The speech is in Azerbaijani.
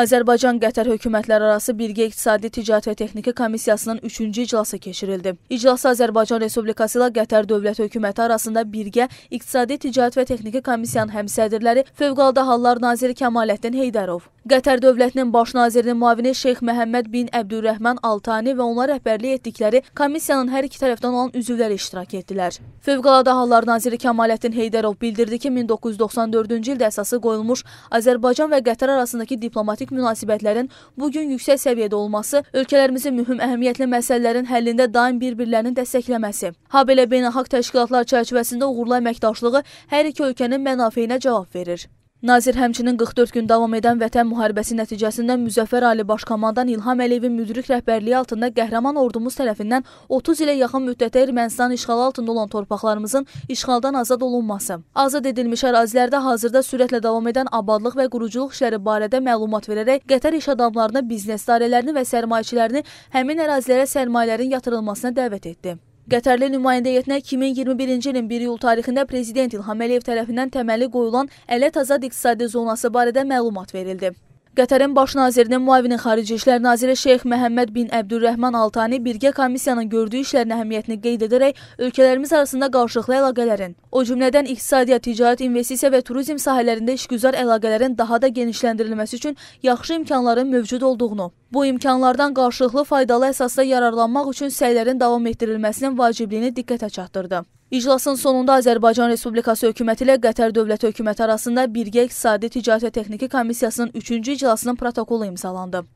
Azərbaycan-Qətər hökumətlərarası birgə iqtisadi, ticarət və texniki komissiyasının 3-cü iclası keçirildi. İclasa Azərbaycan Respublikası ilə Qətər dövlət hökuməti arasında birgə iqtisadi, ticarət və texniki komissiyanın həmsədrləri Fövqəladə Hallar naziri Kəmaləddin Heydərov Qətər dövlətinin baş nazirinin müavini Şeyx Məhəmməd bin Əbdürrəhman Altani və onlar rəhbərlik etdikləri komissiyanın hər iki tərəfdən olan üzvləri iştirak etdilər. Fövqəladə Hallar naziri Kamaləddin Heydərov bildirdi ki, 1994-cü ildə əsası qoyulmuş Azərbaycan və Qətər arasındakı diplomatik münasibətlərin bu gün yüksək səviyyədə olması ölkələrimizin mühüm əhəmiyyətli məsələlərin həllində daim bir-birlərinin dəstəkləməsi, habelə beynəlxalq təşkilatlar çərçivəsində uğurlu əməkdaşlığı hər iki ölkənin mənafeyinə cavab verir. Nazir həmçinin 44 gün davam edən vətən müharibəsi nəticəsində Müzəffər Ali Başkomandan İlham Əliyevin müdrik rəhbərliyi altında qəhrəman ordumuz tərəfindən 30 ilə yaxın müddətə Ermənistan işğalı altında olan torpaqlarımızın işğaldan azad olunması, azad edilmiş ərazilərdə hazırda sürətlə davam edən abadlıq və quruculuq işləri barədə məlumat verərək Qətər iş adamlarını, biznes dairələrini və sərmayəçilərini həmin ərazilərə sərmayələrin yatırılmasına dəvət etdi. Qətərli nümayəndə heyətinə 2021-ci ilin 1 iyul tarixində prezident İlham Əliyev tərəfindən təməli qoyulan Ələt Azad İqtisadi Zonası barədə məlumat verildi. Qətərin baş nazirinin müavini Xarici İşlər naziri Şeyx Məhəmməd bin Əbdürrəhman Altani birgə komissiyanın gördüyü işlərin əhəmiyyətini qeyd edərək ölkələrimiz arasında qarşılıqlı əlaqələrin, o cümlədən iqtisadiyyat, ticarət, investisiya və turizm sahələrində işgüzar əlaqələrin daha da genişləndirilməsi üçün yaxşı imkanların mövcud olduğunu Bu imkanlardan qarşılıqlı faydalı əsasda yararlanmaq üçün səylərin davam etdirilməsinin vacibliyini diqqətə çatdırdı. İclasın sonunda Azərbaycan Respublikası hökuməti ilə Qətər dövləti hökuməti arasında birgə iqtisadi ticarət və texniki komissiyasının 3-cü iclasının protokolu imzalandı.